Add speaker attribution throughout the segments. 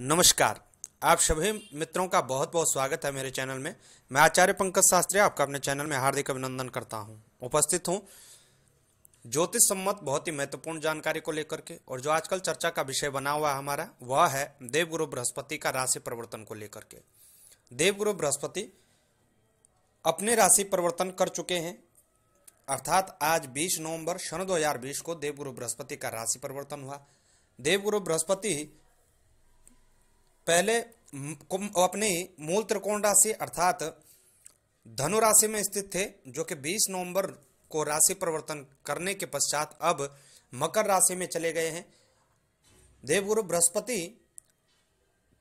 Speaker 1: नमस्कार आप सभी मित्रों का बहुत बहुत स्वागत है मेरे चैनल में मैं आचार्य पंकज शास्त्री आपका अपने चैनल में हार्दिक अभिनंदन करता हूँ उपस्थित हूँ ज्योतिष सम्मत बहुत ही महत्वपूर्ण जानकारी को लेकर के और जो आजकल चर्चा का विषय बना हुआ है हमारा वह है देवगुरु बृहस्पति का राशि परिवर्तन को लेकर के देवगुरु बृहस्पति अपने राशि परिवर्तन कर चुके हैं अर्थात आज 20 नवंबर सन 2020 को देवगुरु बृहस्पति का राशि परिवर्तन हुआ देवगुरु बृहस्पति पहले अपने मूल त्रिकोण राशि अर्थात धनु राशि में स्थित थे जो कि 20 नवंबर को राशि परिवर्तन करने के पश्चात अब मकर राशि में चले गए हैं देवगुरु बृहस्पति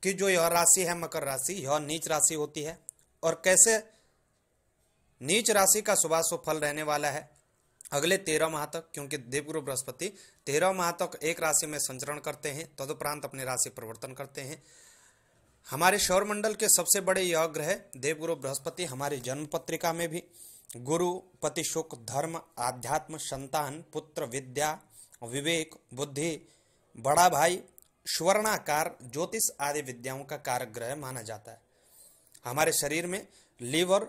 Speaker 1: की जो यह राशि है मकर राशि यह नीच राशि होती है और कैसे नीच राशि का सुबह फल रहने वाला है अगले तेरह माह तक क्योंकि देवगुरु बृहस्पति तेरह माह तक एक राशि में संचरण करते हैं तदुपरांत अपनी राशि परिवर्तन करते हैं हमारे मंडल के सबसे बड़े यह ग्रह देवगुरु बृहस्पति हमारी जन्म पत्रिका में भी गुरु पति सुख धर्म आध्यात्म संतान पुत्र विद्या विवेक बुद्धि बड़ा भाई स्वर्णाकार ज्योतिष आदि विद्याओं का कारक ग्रह माना जाता है हमारे शरीर में लीवर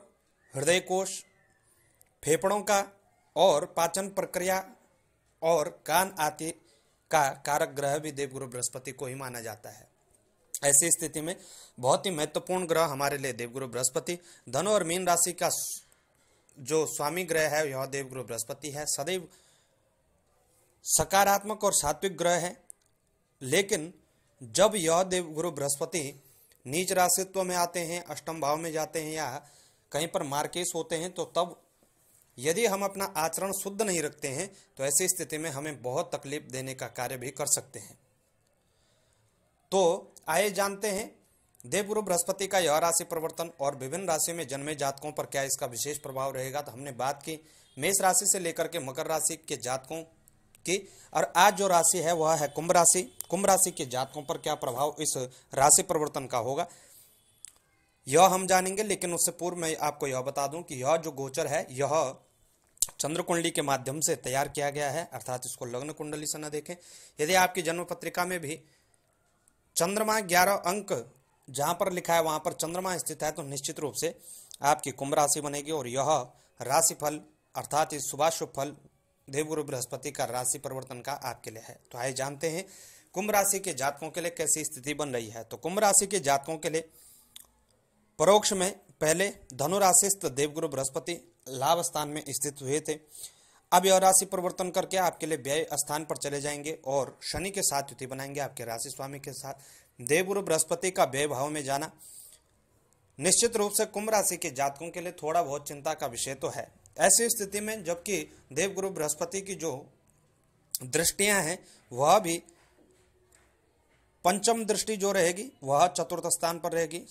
Speaker 1: हृदय कोश फेफड़ों का और पाचन प्रक्रिया और कान आदि का कारक ग्रह भी देवगुरु बृहस्पति को ही माना जाता है ऐसी स्थिति में बहुत ही महत्वपूर्ण ग्रह हमारे लिए देवगुरु बृहस्पति धनु और मीन राशि का जो स्वामी ग्रह है यह देवगुरु बृहस्पति है सदैव सकारात्मक और सात्विक ग्रह है लेकिन जब यह देवगुरु बृहस्पति नीच राशित्व में आते हैं अष्टम भाव में जाते हैं या कहीं पर मार्केश होते हैं तो तब यदि हम अपना आचरण शुद्ध नहीं रखते हैं तो ऐसी स्थिति में हमें बहुत तकलीफ देने का कार्य भी कर सकते हैं तो आए जानते हैं देवगुरु बृहस्पति का यह राशि परिवर्तन और विभिन्न राशियों में जन्मे जातकों पर क्या इसका विशेष प्रभाव रहेगा तो हमने बात की मेष राशि से लेकर के मकर राशि के जातकों की और आज जो राशि है वह है कुंभ राशि कुंभ राशि के जातकों पर क्या प्रभाव इस राशि परिवर्तन का होगा यह हम जानेंगे लेकिन उससे पूर्व मैं आपको यह बता दूं कि यह जो गोचर है यह चंद्र कुंडली के माध्यम से तैयार किया गया है अर्थात इसको लग्न कुंडली से न देखें यदि आपकी जन्म पत्रिका में भी चंद्रमा ग्यारह अंक जहाँ पर लिखा है वहाँ पर चंद्रमा स्थित है तो निश्चित रूप से आपकी कुंभ राशि बनेगी और यह राशिफल अर्थात इस शुभा शुभ फल देवगुरु बृहस्पति का राशि परिवर्तन का आपके लिए है तो आइए जानते हैं कुंभ राशि के जातकों के लिए कैसी स्थिति बन रही है तो कुंभ राशि के जातकों के लिए परोक्ष में पहले धनुराशिस्थ देवगुरु बृहस्पति लाभ स्थान में स्थित हुए थे अब यह राशि परिवर्तन करके आपके लिए व्यय स्थान पर चले जाएंगे और शनि के साथ युति बनाएंगे आपके राशि स्वामी के साथ देवगुरु बृहस्पति का व्यय भाव में जाना निश्चित रूप से कुंभ राशि के जातकों के लिए थोड़ा बहुत चिंता का विषय तो है ऐसी स्थिति में जबकि देवगुरु बृहस्पति की जो दृष्टियां हैं वह भी पंचम दृष्टि जो रहेगी वह चतुर्थ स्थान पर रहेगी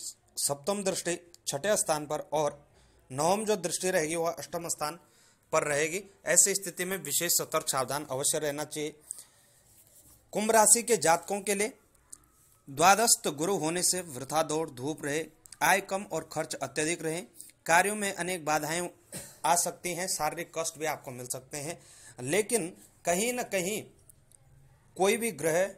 Speaker 1: सप्तम दृष्टि छठे स्थान पर और नवम जो दृष्टि रहेगी वह अष्टम स्थान पर रहेगी ऐसी स्थिति में विशेष सतर्क सावधान अवश्य रहना चाहिए कुंभ राशि के जातकों के लिए द्वादस्त गुरु होने से वृथा दौड़ धूप रहे आय कम और खर्च अत्यधिक रहे कार्यों में अनेक बाधाएं आ सकती हैं शारीरिक कष्ट भी आपको मिल सकते हैं लेकिन कहीं ना कहीं कोई भी ग्रह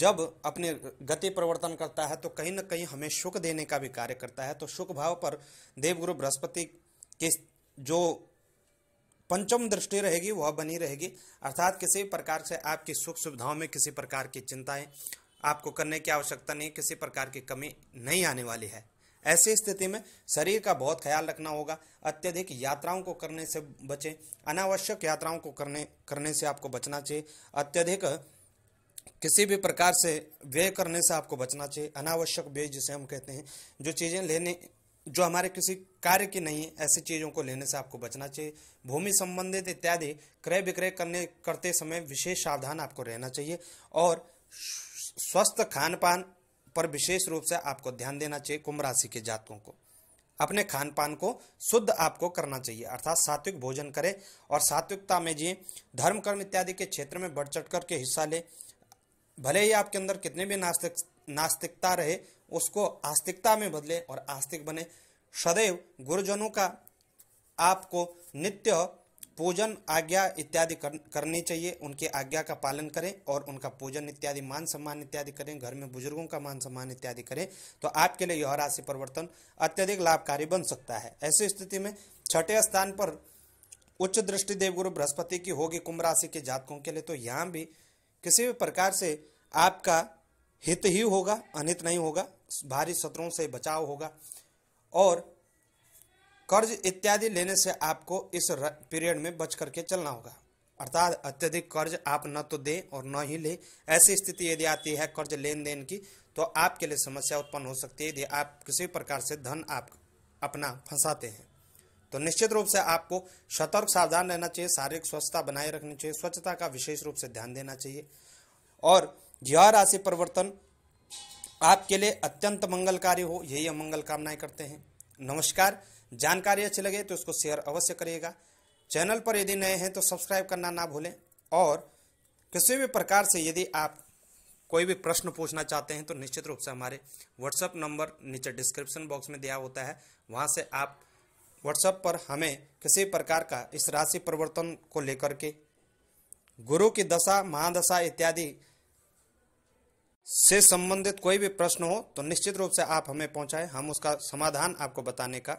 Speaker 1: जब अपने गति प्रवर्तन करता है तो कहीं ना कहीं हमें सुख देने का भी कार्य करता है तो सुख भाव पर देवगुरु बृहस्पति के जो पंचम दृष्टि रहेगी वह बनी रहेगी अर्थात किसी प्रकार से आपकी सुख सुविधाओं में किसी प्रकार की चिंताएं आपको करने की आवश्यकता नहीं किसी प्रकार की कमी नहीं आने वाली है ऐसी स्थिति में शरीर का बहुत ख्याल रखना होगा अत्यधिक यात्राओं को करने से बचें अनावश्यक यात्राओं को करने करने से आपको बचना चाहिए अत्यधिक किसी भी प्रकार से व्यय करने से आपको बचना चाहिए अनावश्यक व्यय जिसे हम कहते हैं जो चीज़ें लेने जो हमारे किसी कार्य की नहीं है ऐसी चीज़ों को लेने से आपको बचना चाहिए भूमि संबंधित इत्यादि क्रय विक्रय करने करते समय विशेष सावधान आपको रहना चाहिए और स्वस्थ खान पान पर विशेष रूप से आपको ध्यान देना चाहिए कुंभ राशि के जातकों को अपने खान पान को शुद्ध आपको करना चाहिए अर्थात सात्विक भोजन करें और सात्विकता में जिए धर्म कर्म इत्यादि के क्षेत्र में बढ़ चढ़ करके हिस्सा लें भले ही आपके अंदर कितने भी नास्तिक नास्तिकता रहे उसको आस्तिकता में बदले और आस्तिक बने सदैव गुरुजनों का आपको नित्य पूजन आज्ञा इत्यादि कर, करनी चाहिए उनकी आज्ञा का पालन करें और उनका पूजन इत्यादि मान सम्मान इत्यादि करें घर में बुजुर्गों का मान सम्मान इत्यादि करें तो आपके लिए यह राशि परिवर्तन अत्यधिक लाभकारी बन सकता है ऐसी स्थिति में छठे स्थान पर उच्च दृष्टि देवगुरु बृहस्पति की होगी कुंभ राशि के जातकों के लिए तो यहाँ भी किसी भी प्रकार से आपका हित ही होगा अनित नहीं होगा भारी शत्रुओं से बचाव होगा और कर्ज इत्यादि लेने से आपको इस पीरियड में बच करके चलना होगा अर्थात अत्यधिक कर्ज आप न तो दें और न ही लें ऐसी स्थिति यदि आती है कर्ज लेन देन की तो आपके लिए समस्या उत्पन्न हो सकती है यदि आप किसी प्रकार से धन आप अपना फंसाते हैं तो निश्चित रूप से आपको सतर्क सावधान रहना चाहिए शारीरिक स्वच्छता बनाए रखनी चाहिए स्वच्छता का विशेष रूप से ध्यान देना चाहिए और यह राशि परिवर्तन आपके लिए अत्यंत मंगलकारी हो यही हम मंगल कामनाएं करते हैं नमस्कार जानकारी अच्छी लगे तो इसको शेयर अवश्य करिएगा चैनल पर यदि नए हैं तो सब्सक्राइब करना ना भूलें और किसी भी प्रकार से यदि आप कोई भी प्रश्न पूछना चाहते हैं तो निश्चित रूप से हमारे व्हाट्सएप नंबर नीचे डिस्क्रिप्शन बॉक्स में दिया होता है वहाँ से आप व्हाट्सएप पर हमें किसी प्रकार का इस राशि परिवर्तन को लेकर के गुरु की दशा महादशा इत्यादि से संबंधित कोई भी प्रश्न हो तो निश्चित रूप से आप हमें पहुंचाएं हम उसका समाधान आपको बताने का